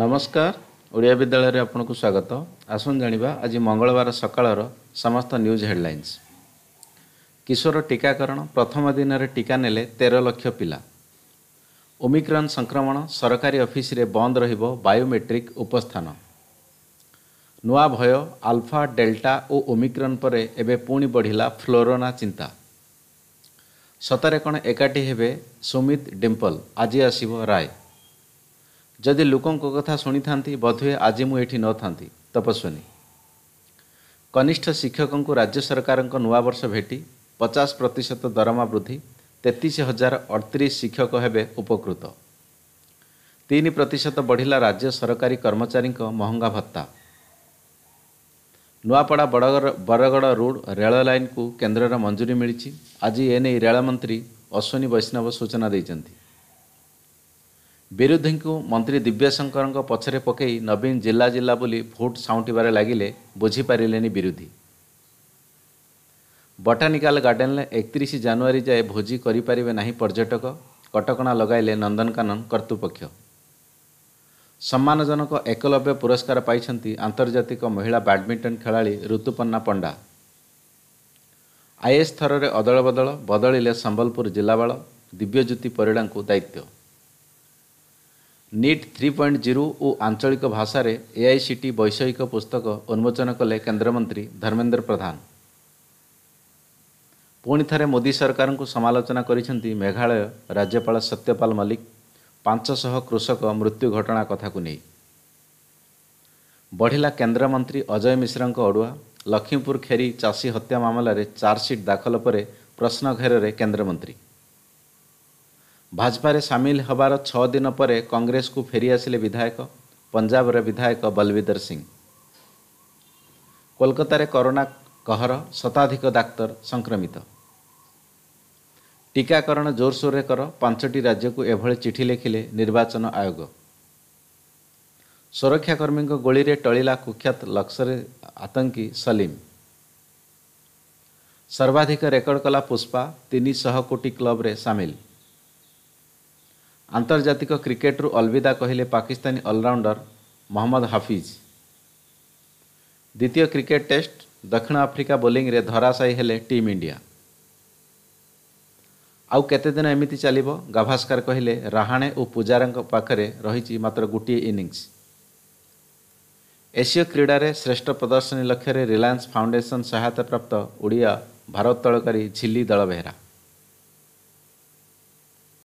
ନମସ୍କାର ଓଡ଼ିଆ ବିଦ୍ୟାଳୟରେ ଆପଣଙ୍କୁ ସ୍ୱାଗତ ଆସନ୍ତୁ ଜାଣିବା ଆଜି ମଙ୍ଗଳବାର ସକାଳର ସମସ୍ତ ନ୍ୟୁଜ୍ ହେଡ଼ଲାଇନ୍ସ କିଶୋର ଟିକାକରଣ ପ୍ରଥମ ଦିନରେ ଟିକା ନେଲେ ତେର ଲକ୍ଷ ପିଲା ଓମିକ୍ରନ୍ ସଂକ୍ରମଣ ସରକାରୀ ଅଫିସରେ ବନ୍ଦ ରହିବ ବାୟୋମେଟ୍ରିକ୍ ଉପସ୍ଥାନ ନୂଆ ଭୟ ଆଲଫା ଡେଲ୍ଟା ଓ ଓମିକ୍ରନ୍ ପରେ ଏବେ ପୁଣି ବଢ଼ିଲା ଫ୍ଲୋରୋନା ଚିନ୍ତା ସତରେ କ'ଣ ଏକାଠି ହେବେ ସୁମିତ ଡିମ୍ପଲ ଆଜି ଆସିବ ରାୟ ଯଦି ଲୋକଙ୍କ କଥା ଶୁଣିଥାନ୍ତି ବୋଧହୁଏ ଆଜି ମୁଁ ଏଠି ନଥାନ୍ତି ତପସ୍ୱିନୀ କନିଷ୍ଠ ଶିକ୍ଷକଙ୍କୁ ରାଜ୍ୟ ସରକାରଙ୍କ ନୂଆବର୍ଷ ଭେଟି ପଚାଶ ପ୍ରତିଶତ ଦରମା ବୃଦ୍ଧି ତେତିଶ ହଜାର ଅଠତିରିଶ ଶିକ୍ଷକ ହେବେ ଉପକୃତ ତିନି ପ୍ରତିଶତ ବଢ଼ିଲା ରାଜ୍ୟ ସରକାରୀ କର୍ମଚାରୀଙ୍କ ମହଙ୍ଗା ଭତ୍ତା ନୂଆପଡ଼ା ବଡ଼ ବରଗଡ଼ ରୋଡ୍ ରେଳ ଲାଇନ୍କୁ କେନ୍ଦ୍ରର ମଞ୍ଜୁରୀ ମିଳିଛି ଆଜି ଏ ନେଇ ରେଳମନ୍ତ୍ରୀ ଅଶ୍ୱିନୀ ବୈଷ୍ଣବ ସୂଚନା ଦେଇଛନ୍ତି ବିରୋଧୀଙ୍କୁ ମନ୍ତ୍ରୀ ଦିବ୍ୟଶଙ୍କରଙ୍କ ପଛରେ ପକାଇ ନବୀନ ଜିଲ୍ଲା ଜିଲ୍ଲା ବୋଲି ଭୋଟ୍ ସାଉଁଟିବାରେ ଲାଗିଲେ ବୁଝିପାରିଲେନି ବିରୋଧୀ ବଟାନିକାଲ ଗାର୍ଡେନରେ ଏକତିରିଶ ଜାନୁଆରୀ ଯାଏ ଭୋଜି କରିପାରିବେ ନାହିଁ ପର୍ଯ୍ୟଟକ କଟକଣା ଲଗାଇଲେ ନନ୍ଦନକାନନ କର୍ତ୍ତୃପକ୍ଷ ସମ୍ମାନଜନକ ଏକଲବ୍ୟ ପୁରସ୍କାର ପାଇଛନ୍ତି ଆନ୍ତର୍ଜାତିକ ମହିଳା ବ୍ୟାଡ଼ମିଣ୍ଟନ ଖେଳାଳି ଋତୁପନ୍ନା ପଣ୍ଡା ଆଇଏସ୍ ଥରରେ ଅଦଳବଦଳ ବଦଳିଲେ ସମ୍ବଲପୁର ଜିଲ୍ଲାପାଳ ଦିବ୍ୟଜ୍ୟୋତି ପରିଡ଼ାଙ୍କୁ ଦାୟିତ୍ୱ ନିଟ୍ ଥ୍ରୀ ପଏଣ୍ଟ ଜିରୋ ଓ ଆଞ୍ଚଳିକ ଭାଷାରେ ଏ ଆଇ ସି ଟି ବୈଷୟିକ ପୁସ୍ତକ ଉନ୍ମୋଚନ କଲେ କେନ୍ଦ୍ରମନ୍ତ୍ରୀ ଧର୍ମେନ୍ଦ୍ର ପ୍ରଧାନ ପୁଣିଥରେ ମୋଦି ସରକାରଙ୍କୁ ସମାଲୋଚନା କରିଛନ୍ତି ମେଘାଳୟ ରାଜ୍ୟପାଳ ସତ୍ୟପାଲ ମଲ୍ଲିକ ପାଞ୍ଚଶହ କୃଷକ ମୃତ୍ୟୁ ଘଟଣା କଥାକୁ ନେଇ ବଢ଼ିଲା କେନ୍ଦ୍ରମନ୍ତ୍ରୀ ଅଜୟ ମିଶ୍ରଙ୍କ ଅଡ଼ୁଆ ଲକ୍ଷ୍ମୀପୁର ଖେରି ଚାଷୀ ହତ୍ୟା ମାମଲାରେ ଚାର୍ଜସିଟ୍ ଦାଖଲ ପରେ ପ୍ରଶ୍ନ ଘେରରେ କେନ୍ଦ୍ରମନ୍ତ୍ରୀ ଭାଜପାରେ ସାମିଲ ହେବାର ଛଅ ଦିନ ପରେ କଂଗ୍ରେସକୁ ଫେରିଆସିଲେ ବିଧାୟକ ପଞ୍ଜାବର ବିଧାୟକ ବଲବିଦର ସିଂ କୋଲକାତାରେ କରୋନା କହର ଶତାଧିକ ଡାକ୍ତର ସଂକ୍ରମିତ ଟିକାକରଣ ଜୋରସୋରରେ କର ପାଞ୍ଚଟି ରାଜ୍ୟକୁ ଏଭଳି ଚିଠି ଲେଖିଲେ ନିର୍ବାଚନ ଆୟୋଗ ସୁରକ୍ଷାକର୍ମୀଙ୍କ ଗୋଳିରେ ଟଳିଲା କୁଖ୍ୟାତ ଲକ୍ଷରେ ଆତଙ୍କୀ ସଲିମ ସର୍ବାଧିକ ରେକର୍ଡ କଲା ପୁଷ୍ପା ତିନିଶହ କୋଟି କ୍ଲବରେ ସାମିଲ ଆନ୍ତର୍ଜାତିକ କ୍ରିକେଟରୁ ଅଲବିଦା କହିଲେ ପାକିସ୍ତାନୀ ଅଲରାଉଣ୍ଡର ମହମ୍ମଦ ହାଫିଜ୍ ଦ୍ୱିତୀୟ କ୍ରିକେଟ ଟେଷ୍ଟ ଦକ୍ଷିଣ ଆଫ୍ରିକା ବୋଲିଂରେ ଧରାଶାୟୀ ହେଲେ ଟିମ୍ ଇଣ୍ଡିଆ ଆଉ କେତେଦିନ ଏମିତି ଚାଲିବ ଗାଭାସ୍କର କହିଲେ ରାହାଣେ ଓ ପୂଜାରାଙ୍କ ପାଖରେ ରହିଛି ମାତ୍ର ଗୋଟିଏ ଇନିଂସ୍ ଏସୀୟ କ୍ରୀଡ଼ାରେ ଶ୍ରେଷ୍ଠ ପ୍ରଦର୍ଶନୀ ଲକ୍ଷ୍ୟରେ ରିଲାଏନ୍ସ ଫାଉଣ୍ଡେସନ ସହାୟତା ପ୍ରାପ୍ତ ଓଡ଼ିଆ ଭାରୋତ୍ତଳକାରୀ ଝିଲ୍ଲୀ ଦଳ ବେହେରା